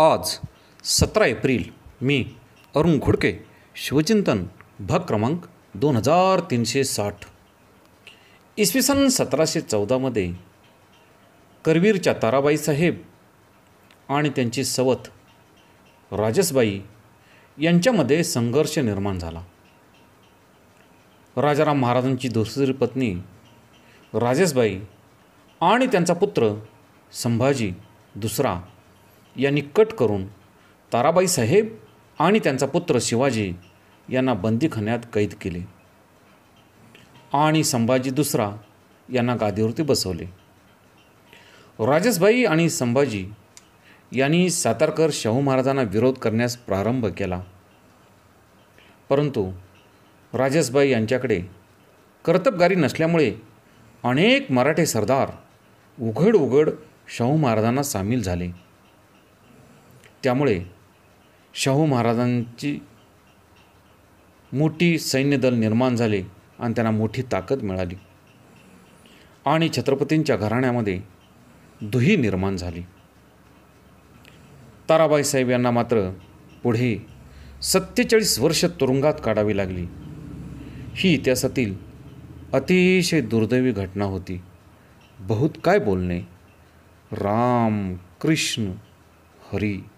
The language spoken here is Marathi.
आज सतरा एप्रिल मी अरुण घोडके शिवचिंतन भाग क्रमांक दोन हजार तीनशे साठ इसवी सन सतराशे चौदामध्ये करवीरच्या ताराबाई साहेब आणि त्यांची सवत राजसबाई यांच्यामध्ये संघर्ष निर्माण झाला राजाराम महाराजांची दुसरी पत्नी राजेशबाई आणि त्यांचा पुत्र संभाजी दुसरा यांनी कट करून ताराबाई साहेब आणि त्यांचा पुत्र शिवाजी यांना बंदीखान्यात कैद केले आणि संभाजी दुसरा यांना गादीवरती बसवले राजेशभाई आणि संभाजी यांनी सातारकर शाहू महाराजांना विरोध करण्यास प्रारंभ केला परंतु राजेशभाई यांच्याकडे कर्तबगारी नसल्यामुळे अनेक मराठे सरदार उघड उघड शाहू महाराजांना सामील झाले त्यामुळे शाहू महाराजांची मोठी सैन्यदल निर्माण झाले आणि त्यांना मोठी ताकद मिळाली आणि छत्रपतींच्या घराण्यामध्ये दुही निर्माण झाली ताराबाई साहेब यांना मात्र पुढे सत्तेचाळीस वर्ष तुरुंगात काढावी लागली ही इतिहासातील अतिशय दुर्दैवी घटना होती बहुत काय बोलणे राम कृष्ण हरी